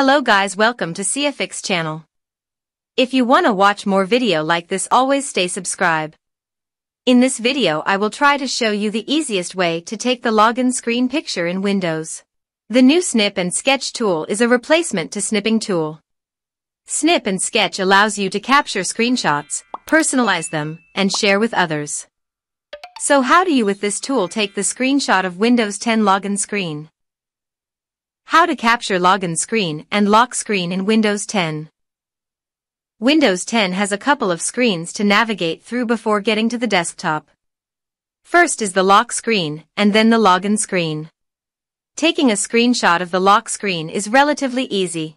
Hello guys welcome to CFX channel. If you wanna watch more video like this always stay subscribe. In this video I will try to show you the easiest way to take the login screen picture in Windows. The new Snip and Sketch tool is a replacement to Snipping tool. Snip and Sketch allows you to capture screenshots, personalize them, and share with others. So how do you with this tool take the screenshot of Windows 10 login screen? How to capture login screen and lock screen in Windows 10. Windows 10 has a couple of screens to navigate through before getting to the desktop. First is the lock screen and then the login screen. Taking a screenshot of the lock screen is relatively easy.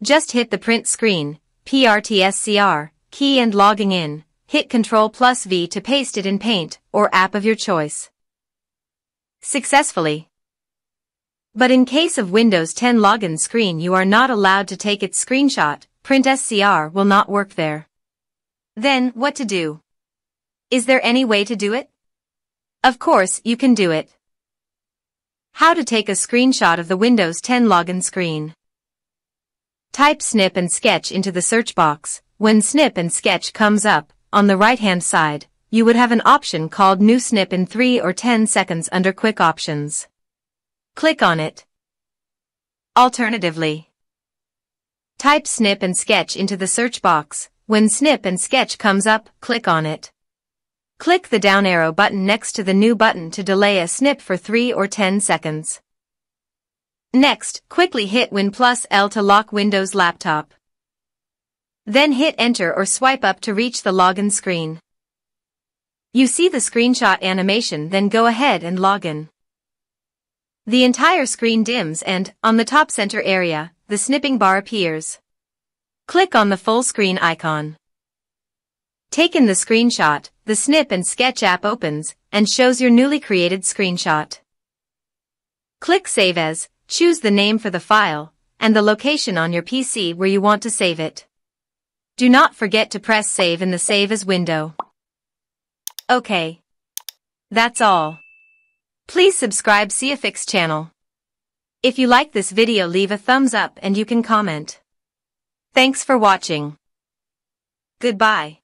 Just hit the print screen, PRTSCR, key and logging in, hit Ctrl plus V to paste it in Paint or app of your choice. Successfully, but in case of Windows 10 login screen you are not allowed to take its screenshot, PrintSCR will not work there. Then, what to do? Is there any way to do it? Of course, you can do it. How to take a screenshot of the Windows 10 login screen. Type snip and sketch into the search box. When snip and sketch comes up, on the right-hand side, you would have an option called new snip in 3 or 10 seconds under quick options. Click on it. Alternatively, type snip and sketch into the search box. When snip and sketch comes up, click on it. Click the down arrow button next to the new button to delay a snip for 3 or 10 seconds. Next, quickly hit Win plus L to lock Windows laptop. Then hit enter or swipe up to reach the login screen. You see the screenshot animation then go ahead and log in. The entire screen dims and, on the top center area, the snipping bar appears. Click on the full screen icon. Taken the screenshot, the Snip and Sketch app opens and shows your newly created screenshot. Click Save As, choose the name for the file, and the location on your PC where you want to save it. Do not forget to press Save in the Save As window. Okay. That's all. Please subscribe CFX channel. If you like this video leave a thumbs up and you can comment. Thanks for watching. Goodbye.